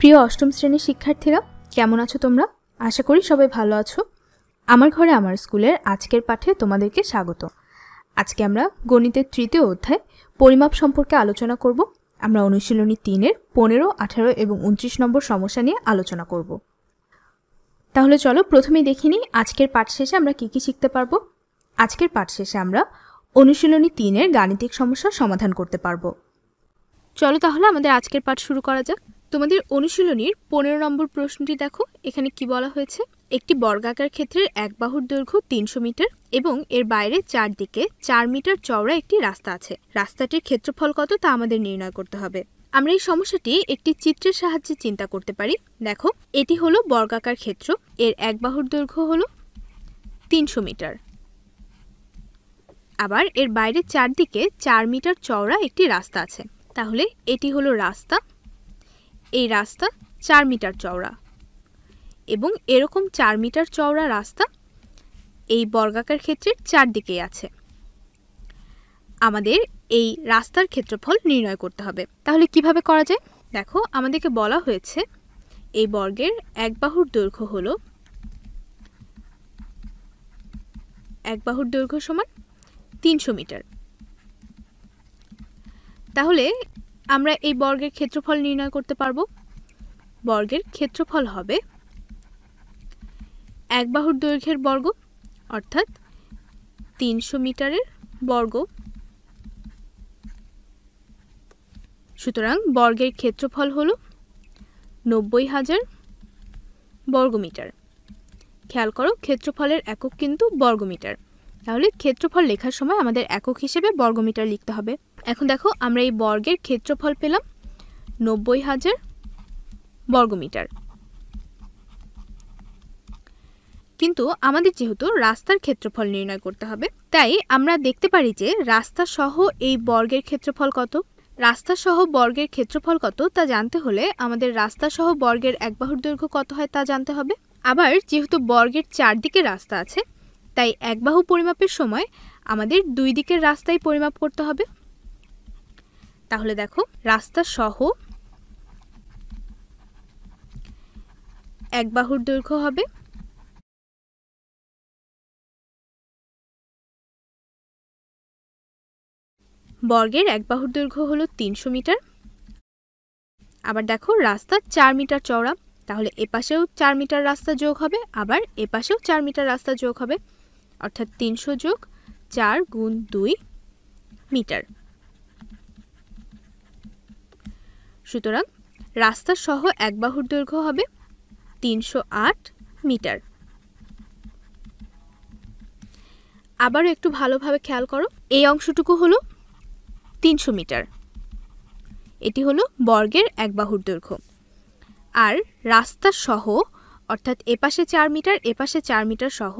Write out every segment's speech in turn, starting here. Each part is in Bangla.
প্রিয় অষ্টম শ্রেণীর শিক্ষার্থীরা কেমন আছো তোমরা আশা করি সবাই ভালো আছো আমার ঘরে আমার স্কুলের আজকের পাঠে তোমাদেরকে স্বাগত আজকে আমরা গণিতের তৃতীয় অধ্যায় পরিমাপ সম্পর্কে আলোচনা করব আমরা অনুশীলনী তিনের পনেরো আঠারো এবং উনত্রিশ নম্বর সমস্যা নিয়ে আলোচনা করব তাহলে চলো প্রথমেই দেখি নিই আজকের পাঠ শেষে আমরা কী কী শিখতে পারবো আজকের পাঠ শেষে আমরা অনুশীলনী তিনের গাণিতিক সমস্যার সমাধান করতে পারবো চলো তাহলে আমাদের আজকের পাঠ শুরু করা যাক তোমাদের অনুশীলনীর পনেরো নম্বর প্রশ্নটি দেখো এখানে কি বলা হয়েছে একটি বর্গাকার ক্ষেত্রের এক বাহুর দৈর্ঘ্য তিনশো মিটার এবং এর বাইরে চারদিকে চার মিটার চওড়া একটি রাস্তা আছে রাস্তাটির ক্ষেত্রফল কত তা আমাদের নির্ণয় করতে হবে আমরা এই সমস্যাটি একটি চিত্রের সাহায্যে চিন্তা করতে পারি দেখো এটি হলো বর্গাকার ক্ষেত্র এর এক বাহুর দৈর্ঘ্য হলো তিনশো মিটার আবার এর বাইরে চারদিকে চার মিটার চওড়া একটি রাস্তা আছে তাহলে এটি হলো রাস্তা এই রাস্তা চার মিটার চওড়া এবং এরকম চার মিটার চওড়া রাস্তা এই বর্গাকার ক্ষেত্রের চারদিকেই আছে আমাদের এই রাস্তার ক্ষেত্রফল নির্ণয় করতে হবে তাহলে কিভাবে করা যায় দেখো আমাদেরকে বলা হয়েছে এই বর্গের এক বাহুর দৈর্ঘ্য হল এক বাহুর দৈর্ঘ্য সমান তিনশো মিটার তাহলে আমরা এই বর্গের ক্ষেত্রফল নির্ণয় করতে পারব বর্গের ক্ষেত্রফল হবে এক বাহুর দৈর্ঘ্যের বর্গ অর্থাৎ তিনশো মিটারের বর্গ সুতরাং বর্গের ক্ষেত্রফল হল নব্বই হাজার বর্গমিটার খেয়াল করো ক্ষেত্রফলের একক কিন্তু বর্গমিটার তাহলে ক্ষেত্রফল লেখার সময় আমাদের একক হিসেবে বর্গমিটার লিখতে হবে এখন দেখো আমরা এই বর্গের ক্ষেত্রফল পেলাম নব্বই হাজার বর্গমিটার কিন্তু আমাদের যেহেতু রাস্তার ক্ষেত্রফল নির্ণয় করতে হবে তাই আমরা দেখতে পারি যে রাস্তা সহ এই বর্গের ক্ষেত্রফল কত রাস্তা সহ বর্গের ক্ষেত্রফল কত তা জানতে হলে আমাদের রাস্তা সহ বর্গের এক বাহুর দৈর্ঘ্য কত হয় তা জানতে হবে আবার যেহেতু বর্গের চারদিকে রাস্তা আছে তাই এক বাহু পরিমাপের সময় আমাদের দুই দিকের রাস্তাই পরিমাপ করতে হবে তাহলে দেখো রাস্তা সহ এক বাহুর দৈর্ঘ্য হবে বর্গের এক বাহুর দৈর্ঘ্য হলো তিনশো মিটার আবার দেখো রাস্তা চার মিটার চওড়া তাহলে এপাশেও চার মিটার রাস্তা যোগ হবে আবার এপাশেও চার মিটার রাস্তা যোগ হবে অর্থাৎ তিনশো যোগ চার গুণ দুই মিটার সুতরাং রাস্তা সহ এক বাহুর দৈর্ঘ্য হবে তিনশো মিটার আবারও একটু ভালোভাবে খেয়াল করো এই অংশটুকু হলো তিনশো মিটার এটি হলো বর্গের এক বাহুর দৈর্ঘ্য আর রাস্তা সহ অর্থাৎ এপাশে চার মিটার এপাশে চার মিটার সহ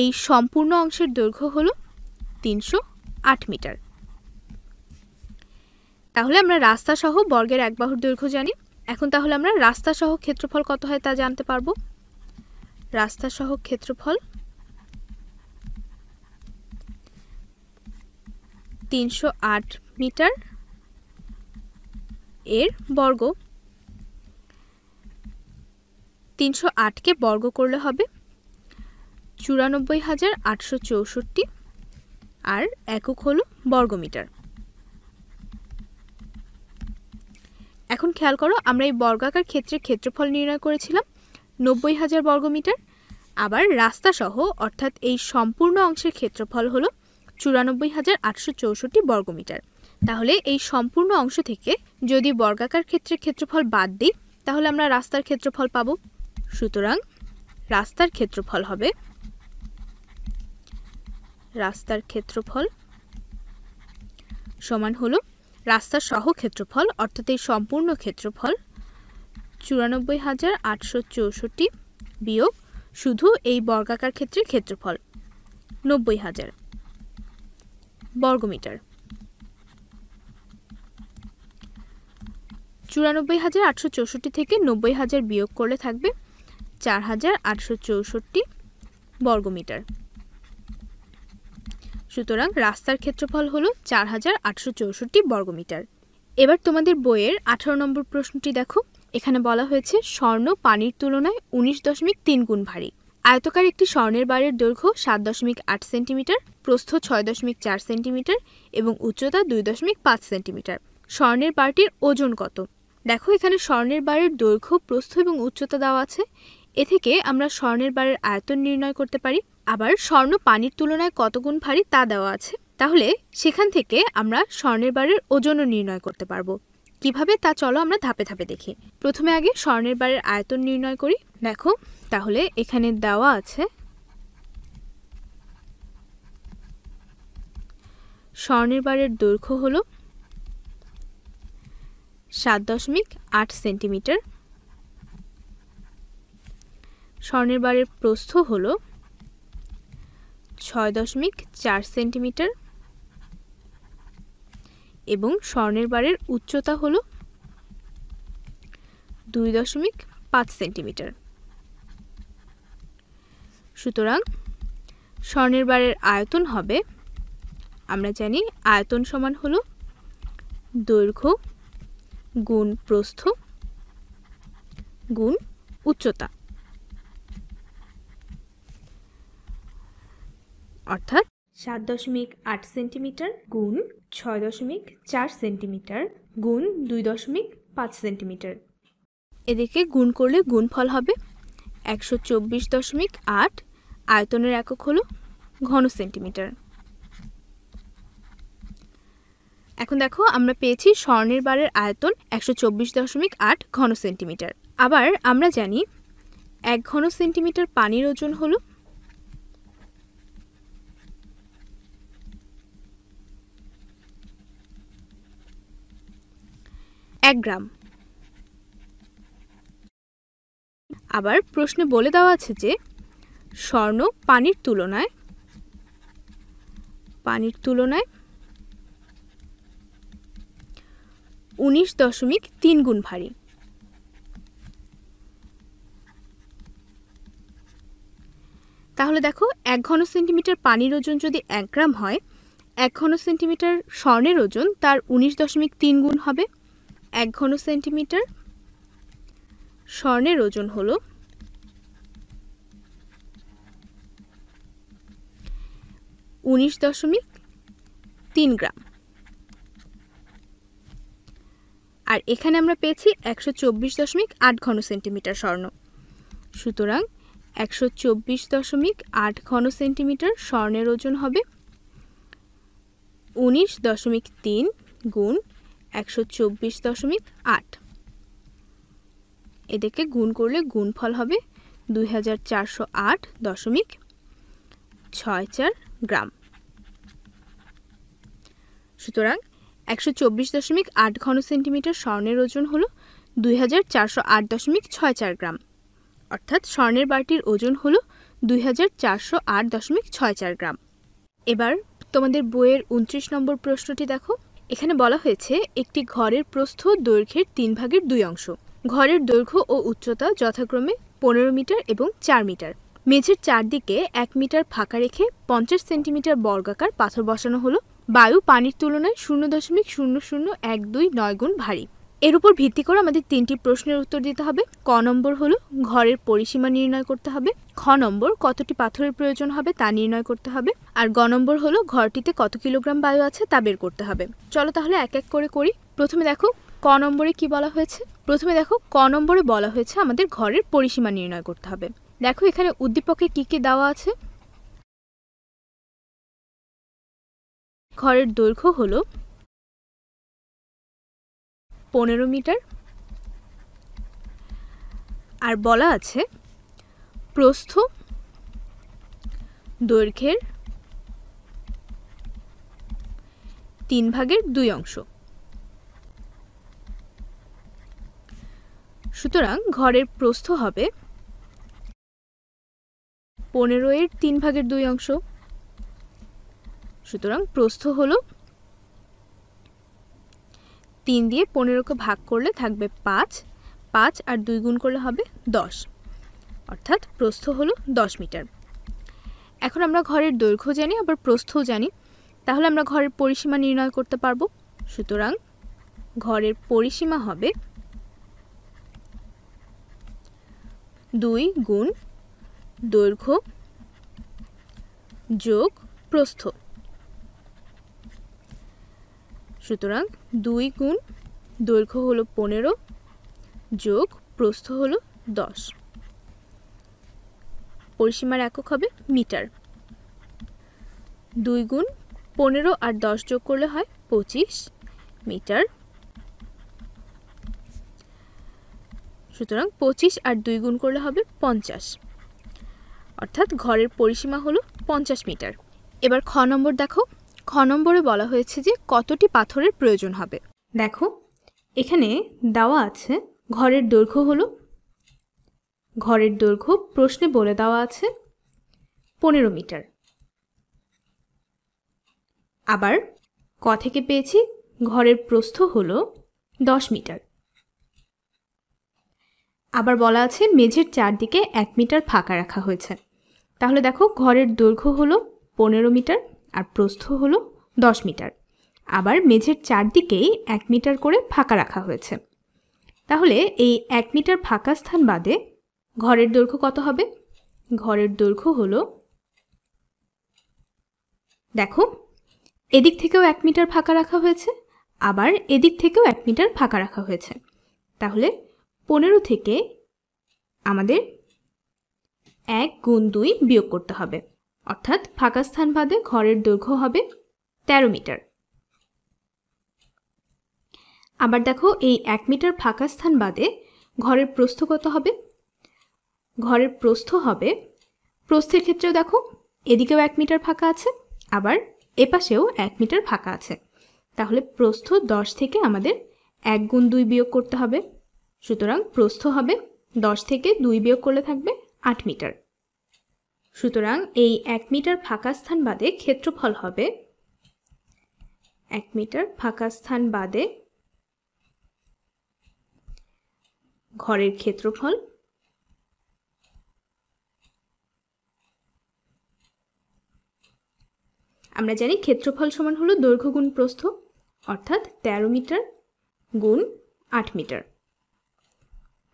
এই সম্পূর্ণ অংশের দৈর্ঘ্য হলো তিনশো মিটার তাহলে আমরা রাস্তা সহ বর্গের এক বাহুর দৈর্ঘ্য জানি এখন তাহলে আমরা রাস্তা সহ ক্ষেত্রফল কত হয় তা জানতে পারবো রাস্তা সহ ক্ষেত্রফল তিনশো মিটার এর বর্গ তিনশো আটকে বর্গ করলে হবে চুরানব্বই হাজার আটশো চৌষট্টি আর একক হলো বর্গমিটার এখন খেয়াল করো আমরা এই বর্গাকার ক্ষেত্রের ক্ষেত্রফল নির্ণয় করেছিলাম নব্বই হাজার বর্গমিটার আবার রাস্তাসহ অর্থাৎ এই সম্পূর্ণ অংশের ক্ষেত্রফল হলো চুরানব্বই হাজার আটশো চৌষট্টি বর্গমিটার তাহলে এই সম্পূর্ণ অংশ থেকে যদি বর্গাকার ক্ষেত্রের ক্ষেত্রফল বাদ দিই তাহলে আমরা রাস্তার ক্ষেত্রফল পাব সুতরাং রাস্তার ক্ষেত্রফল হবে রাস্তার ক্ষেত্রফল সমান হলো রাস্তার সহ ক্ষেত্রফল অর্থাৎ এই সম্পূর্ণ ক্ষেত্রফল চুরানব্বই হাজার আটশো চৌষট্টি বিয়োগ শুধু এই বর্গাকার ক্ষেত্রের ক্ষেত্রফল নব্বই হাজার বর্গমিটার চুরানব্বই হাজার আটশো চৌষট্টি থেকে নব্বই হাজার বিয়োগ করলে থাকবে চার হাজার আটশো চৌষট্টি বর্গমিটার সুতরাং রাস্তার ক্ষেত্রফল হলো চার হাজার আটশো চৌষট্টি বর্গমিটার এবার তোমাদের বইয়ের আঠারো নম্বর প্রশ্নটি দেখো এখানে বলা হয়েছে স্বর্ণ পানির তুলনায় উনিশ দশমিক তিন গুণ ভারী আয়তকার একটি স্বর্ণের বারের দৈর্ঘ্য সাত দশমিক আট সেন্টিমিটার প্রস্থ ছয় দশমিক চার সেন্টিমিটার এবং উচ্চতা দুই দশমিক পাঁচ সেন্টিমিটার স্বর্ণের বারটির ওজন কত দেখো এখানে স্বর্ণের বারের দৈর্ঘ্য প্রস্থ এবং উচ্চতা দেওয়া আছে এ থেকে আমরা স্বর্ণের বারের আয়তন নির্ণয় করতে পারি আবার স্বর্ণ পানির তুলনায় কতগুণ ভারী তা দেওয়া আছে তাহলে সেখান থেকে আমরা স্বর্ণের বারের ওজনও নির্ণয় করতে পারবো কিভাবে তা চলো আমরা ধাপে ধাপে দেখি প্রথমে আগে স্বর্ণের বারের আয়তন নির্ণয় করি দেখো তাহলে এখানে দেওয়া আছে স্বর্ণের বারের দৈর্ঘ্য হল সাত দশমিক আট সেন্টিমিটার স্বর্ণের বারের প্রস্থ হলো ছয় দশমিক চার সেন্টিমিটার এবং স্বর্ণের বারের উচ্চতা হল দুই দশমিক পাঁচ সেন্টিমিটার সুতরাং স্বর্ণের বারের আয়তন হবে আমরা জানি আয়তন সমান হল দৈর্ঘ্য গুণ প্রস্থ গুণ উচ্চতা অর্থাৎ সাত দশমিক আট সেন্টিমিটার গুণ ছয় দশমিক চার সেন্টিমিটার গুণ দুই দশমিক পাঁচ সেন্টিমিটার এদিকে গুণ করলে গুণফল হবে একশো চব্বিশ দশমিক আট আয়তনের একক হল ঘন সেন্টিমিটার এখন দেখো আমরা পেয়েছি স্বর্ণের বারের আয়তন একশো চব্বিশ দশমিক আট ঘন সেন্টিমিটার আবার আমরা জানি এক ঘন সেন্টিমিটার পানির ওজন হলো এক গ্রাম আবার প্রশ্নে বলে দেওয়া আছে যে স্বর্ণ পানির তুলনায় পানির তুলনায় উনিশ দশমিক তিন গুণ ভারী তাহলে দেখো এক ঘন সেন্টিমিটার পানির ওজন যদি এক গ্রাম হয় এক ঘন সেন্টিমিটার স্বর্ণের ওজন তার উনিশ দশমিক তিন গুণ হবে এক ঘন সেন্টিমিটার স্বর্ণের ওজন হল উনিশ দশমিক তিন গ্রাম আর এখানে আমরা পেয়েছি একশো চব্বিশ দশমিক আট ঘন সেন্টিমিটার স্বর্ণ সুতরাং একশো চব্বিশ দশমিক আট ঘন সেন্টিমিটার স্বর্ণের ওজন হবে উনিশ দশমিক তিন গুণ একশো চব্বিশ দশমিক আট এদেরকে গুণ করলে গুণফল হবে দুই হাজার চারশো আট দশমিক ছয় চার গ্রাম সুতরাং একশো চব্বিশ দশমিক আট ঘন সেন্টিমিটার স্বর্ণের ওজন হল দুই হাজার চারশো আট দশমিক ছয় চার গ্রাম অর্থাৎ স্বর্ণের বাটির ওজন হল দুই হাজার চারশো আট দশমিক ছয় চার গ্রাম এবার তোমাদের বইয়ের উনত্রিশ নম্বর প্রশ্নটি দেখো এখানে বলা হয়েছে একটি ঘরের প্রস্থ দৈর্ঘ্যের তিন ভাগের দুই অংশ ঘরের দৈর্ঘ্য ও উচ্চতা যথাক্রমে পনেরো মিটার এবং চার মিটার মেঝের চারদিকে এক মিটার ফাঁকা রেখে পঞ্চাশ সেন্টিমিটার বর্গাকার পাথর বসানো হলো বায়ু পানির তুলনায় শূন্য দশমিক শূন্য শূন্য এক দুই নয় গুণ ভারী এর উপর ভিত্তি করে আমাদের তিনটি প্রশ্নের উত্তর দিতে হবে ক নম্বর হলো ঘরের পরিসীমা নির্ণয় করতে হবে খ নম্বর কতটি পাথরের প্রয়োজন হবে তা নির্ণয় করতে হবে আর গ নম্বর হলো ঘরটিতে কত কিলোগ্রাম বায়ু আছে তা বের করতে হবে চলো তাহলে এক এক করে করি প্রথমে দেখো ক নম্বরে কি বলা হয়েছে প্রথমে দেখো ক নম্বরে বলা হয়েছে আমাদের ঘরের পরিসীমা নির্ণয় করতে হবে দেখো এখানে উদ্দীপকে কি কি দেওয়া আছে ঘরের দৈর্ঘ্য হলো পনেরো মিটার আর বলা আছে প্রস্থ দৈর্ঘ্যের তিন ভাগের দুই অংশ সুতরাং ঘরের প্রস্থ হবে পনেরো এর তিন ভাগের দুই অংশ সুতরাং প্রস্থ হলো তিন দিয়ে পনেরোকে ভাগ করলে থাকবে পাঁচ পাঁচ আর দুই গুণ করলে হবে দশ অর্থাৎ প্রস্থ হলো দশ মিটার এখন আমরা ঘরের দৈর্ঘ্য জানি আবার প্রস্থও জানি তাহলে আমরা ঘরের পরিসীমা নির্ণয় করতে পারবো সুতরাং ঘরের পরিসীমা হবে দুই গুণ দৈর্ঘ্য যোগ প্রস্থ সুতরাং দুই গুণ দৈর্ঘ্য হলো পনেরো যোগ প্রস্থ হলো দশ পরিসীমার একক হবে মিটার দুই গুণ পনেরো আর দশ যোগ করলে হয় পঁচিশ মিটার সুতরাং পঁচিশ আর দুই গুণ করলে হবে পঞ্চাশ অর্থাৎ ঘরের পরিসীমা হলো পঞ্চাশ মিটার এবার খ নম্বর দেখো খ নম্বরে বলা হয়েছে যে কতটি পাথরের প্রয়োজন হবে দেখো এখানে দেওয়া আছে ঘরের দৈর্ঘ্য হল ঘরের দৈর্ঘ্য প্রশ্নে বলে দেওয়া আছে পনেরো মিটার আবার ক থেকে পেয়েছি ঘরের প্রস্থ হল দশ মিটার আবার বলা আছে মেঝের চারদিকে এক মিটার ফাঁকা রাখা হয়েছে তাহলে দেখো ঘরের দৈর্ঘ্য হলো পনেরো মিটার আর প্রস্থ হলো দশ মিটার আবার মেঝের চারদিকেই এক মিটার করে ফাঁকা রাখা হয়েছে তাহলে এই এক মিটার ফাঁকা স্থান বাদে ঘরের দৈর্ঘ্য কত হবে ঘরের দৈর্ঘ্য হলো দেখো এদিক থেকেও এক মিটার ফাঁকা রাখা হয়েছে আবার এদিক থেকেও এক মিটার ফাঁকা রাখা হয়েছে তাহলে পনেরো থেকে আমাদের এক গুণ দুই বিয়োগ করতে হবে অর্থাৎ ফাঁকা স্থান বাদে ঘরের দৈর্ঘ্য হবে ১৩ মিটার আবার দেখো এই এক মিটার ফাঁকা স্থান বাদে ঘরের প্রস্থ কত হবে ঘরের প্রস্থ হবে প্রস্থের ক্ষেত্রেও দেখো এদিকেও এক মিটার ফাঁকা আছে আবার এপাশেও এক মিটার ফাঁকা আছে তাহলে প্রস্থ দশ থেকে আমাদের এক গুণ দুই বিয়োগ করতে হবে সুতরাং প্রস্থ হবে দশ থেকে দুই বিয়োগ করলে থাকবে আট মিটার সুতরাং এই এক মিটার ফাঁকা স্থান বাদে ক্ষেত্রফল হবে এক মিটার ফাঁকা স্থান বাদে ঘরের ক্ষেত্রফল আমরা জানি ক্ষেত্রফল সমান হলো দৈর্ঘ্য গুণ প্রস্থ অর্থাৎ ১৩ মিটার গুণ আট মিটার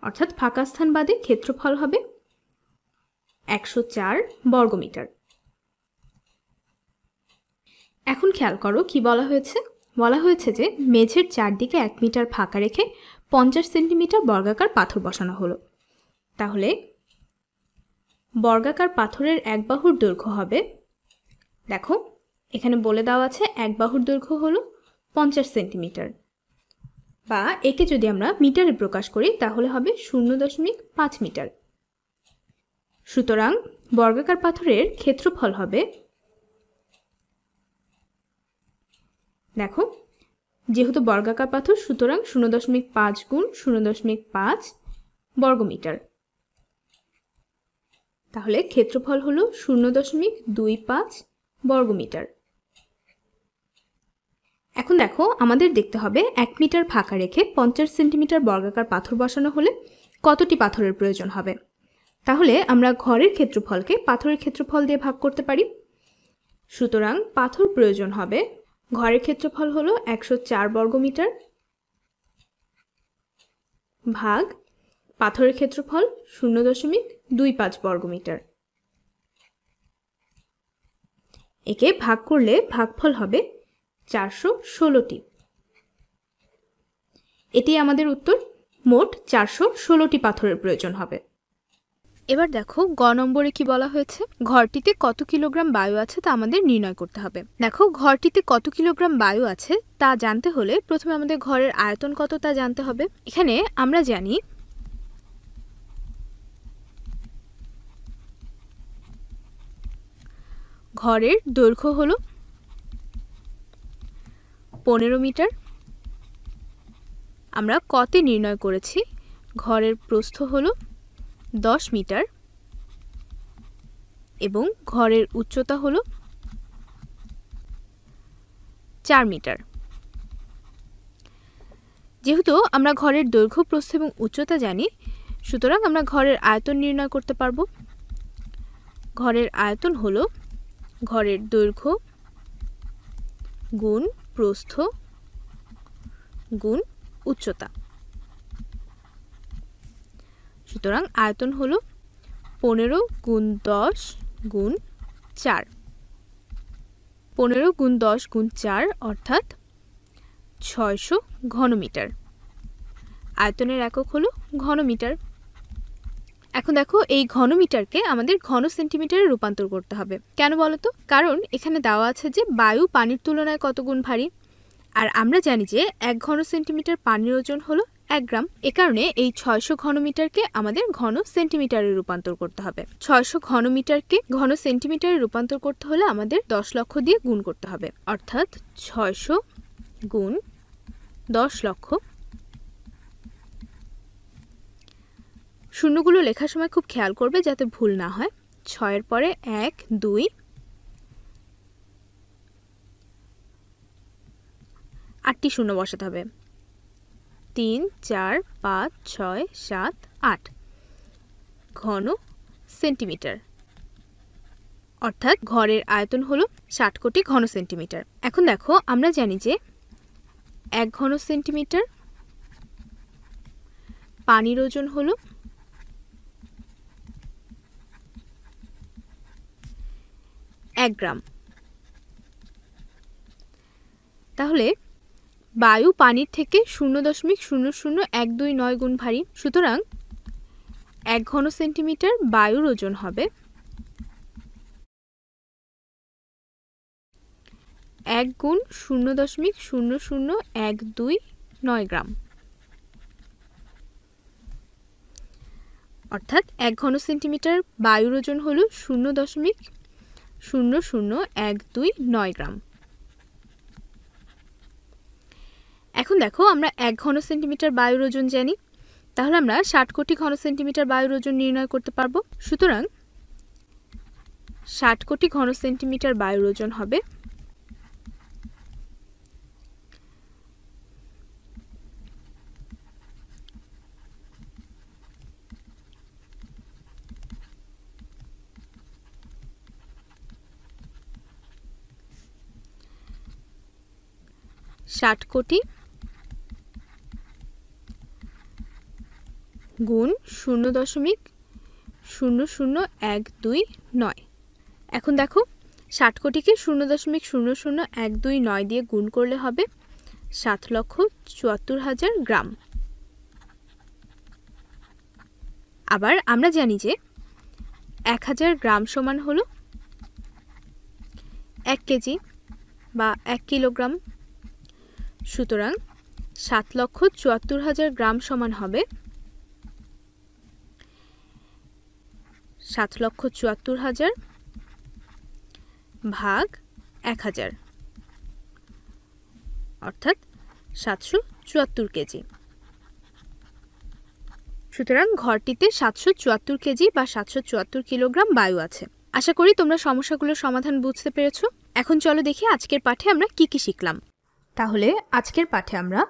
অর্থাৎ ফাঁকা স্থান বাদে ক্ষেত্রফল হবে একশো চার বর্গমিটার এখন খেয়াল করো কি বলা হয়েছে বলা হয়েছে যে মেঝের চারদিকে এক মিটার ফাঁকা রেখে পঞ্চাশ সেন্টিমিটার বর্গাকার পাথর বসানো হলো তাহলে বর্গাকার পাথরের এক বাহুর দৈর্ঘ্য হবে দেখো এখানে বলে দেওয়া আছে এক বাহুর দৈর্ঘ্য হলো পঞ্চাশ সেন্টিমিটার বা একে যদি আমরা মিটারে প্রকাশ করি তাহলে হবে শূন্য দশমিক পাঁচ মিটার সুতরাং বর্গাকার পাথরের ক্ষেত্রফল হবে দেখো যেহেতু বর্গাকার পাথর সুতরাং শূন্য দশমিক পাঁচ গুণ শূন্য দশমিক পাঁচ বর্গমিটার তাহলে ক্ষেত্রফল হল শূন্য দশমিক দুই পাঁচ বর্গমিটার এখন দেখো আমাদের দেখতে হবে এক মিটার ফাঁকা রেখে পঞ্চাশ সেন্টিমিটার বর্গাকার পাথর বসানো হলে কতটি পাথরের প্রয়োজন হবে তাহলে আমরা ঘরের ক্ষেত্রফলকে পাথরের ক্ষেত্রফল দিয়ে ভাগ করতে পারি সুতরাং পাথর প্রয়োজন হবে ঘরের ক্ষেত্রফল হলো একশো চার বর্গমিটার ভাগ পাথরের ক্ষেত্রফল শূন্য দশমিক দুই পাঁচ বর্গমিটার একে ভাগ করলে ভাগফল হবে চারশো ষোলোটি এটি আমাদের উত্তর মোট চারশো ষোলোটি পাথরের প্রয়োজন হবে এবার দেখো গ নম্বরে কি বলা হয়েছে ঘরটিতে কত কিলোগ্রাম বায়ু আছে তা আমাদের নির্ণয় করতে হবে দেখো ঘরটিতে কত কিলোগ্রাম বায়ু আছে তা জানতে হলে প্রথমে আমাদের ঘরের আয়তন কত তা জানতে হবে এখানে আমরা জানি ঘরের দৈর্ঘ্য হলো পনেরো মিটার আমরা কতে নির্ণয় করেছি ঘরের প্রস্থ হলো দশ মিটার এবং ঘরের উচ্চতা হল চার মিটার যেহেতু আমরা ঘরের দৈর্ঘ্য প্রস্থ এবং উচ্চতা জানি সুতরাং আমরা ঘরের আয়তন নির্ণয় করতে পারব ঘরের আয়তন হল ঘরের দৈর্ঘ্য গুণ প্রস্থ গুণ উচ্চতা সুতরাং আয়তন হল পনেরো গুণ দশ গুণ চার পনেরো গুণ দশ গুণ চার অর্থাৎ ছয়শো ঘনমিটার আয়তনের একক হলো ঘনমিটার এখন দেখো এই ঘনমিটারকে আমাদের ঘন সেন্টিমিটারে রূপান্তর করতে হবে কেন বলো তো কারণ এখানে দেওয়া আছে যে বায়ু পানির তুলনায় কত গুণ ভারী আর আমরা জানি যে এক ঘন সেন্টিমিটার পানির ওজন হলো এক গ্রাম এ কারণে এই ছয়শো ঘনমিটারকে আমাদের ঘন সেন্টিমিটারে রূপান্তর করতে হবে ছয়শো ঘনমিটারকে ঘন সেন্টিমিটারে রূপান্তর করতে হলে আমাদের দশ লক্ষ দিয়ে গুণ করতে হবে অর্থাৎ ছয়শো গুণ দশ লক্ষ শূন্যগুলো লেখার সময় খুব খেয়াল করবে যাতে ভুল না হয় ছয়ের পরে এক দুই আটটি শূন্য বসাতে হবে তিন চার পাঁচ ছয় সাত আট ঘন সেন্টিমিটার অর্থাৎ ঘরের আয়তন হলো ষাট কোটি ঘন সেন্টিমিটার এখন দেখো আমরা জানি যে এক ঘন সেন্টিমিটার পানির ওজন হলো এক গ্রাম তাহলে বায়ু পানির থেকে শূন্য দশমিক শূন্য শূন্য এক দুই নয় গুণ ভারী সুতরাং এক ঘন সেন্টিমিটার বায়ুর ওজন হবে এক গুণ শূন্য দশমিক শূন্য শূন্য এক দুই নয় গ্রাম অর্থাৎ এক ঘন সেন্টিমিটার বায়ুর ওজন হল শূন্য দশমিক শূন্য শূন্য এক দুই নয় গ্রাম এখন দেখো আমরা এক ঘন সেন্টিমিটার বায়ুর ওজন জানি তাহলে আমরা ষাট কোটি ঘন সেন্টিমিটার বায়ুর ওজন নির্ণয় করতে পারবো সুতরাং ষাট কোটি ঘন সেন্টিমিটার বায়ুর ওজন হবে ষাট কোটি গুণ শূন্য দশমিক শূন্য শূন্য এক দুই নয় এখন দেখো ষাট কোটিকে শূন্য দশমিক শূন্য শূন্য এক দুই নয় দিয়ে গুণ করলে হবে সাত লক্ষ চুয়াত্তর হাজার গ্রাম আবার আমরা জানি যে এক হাজার গ্রাম সমান হলো এক কেজি বা এক কিলোগ্রাম সুতরাং সাত লক্ষ চুয়াত্তর হাজার গ্রাম সমান হবে সাত লক্ষ চুয়াত্তর হাজার ভাগ এক হাজার অর্থাৎ সাতশো চুয়াত্তর কেজি সুতরাং ঘরটিতে সাতশো চুয়াত্তর কেজি বা সাতশো চুয়াত্তর কিলোগ্রাম বায়ু আছে আশা করি তোমরা সমস্যাগুলোর সমাধান বুঝতে পেরেছ এখন চলো দেখি আজকের পাঠে আমরা কি কি শিখলাম তাহলে আজকের পাঠে আমরা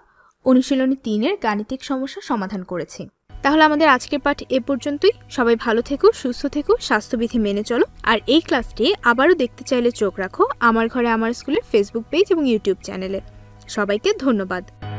অনুশীলনী তিনের গাণিতিক সমস্যা সমাধান করেছি তাহলে আমাদের আজকের পাঠ এ পর্যন্তই সবাই ভালো থেকো সুস্থ থেকো স্বাস্থ্যবিধি মেনে চলো আর এই ক্লাসটি আবারও দেখতে চাইলে চোখ রাখো আমার ঘরে আমার স্কুলের ফেসবুক পেজ এবং ইউটিউব চ্যানেলে সবাইকে ধন্যবাদ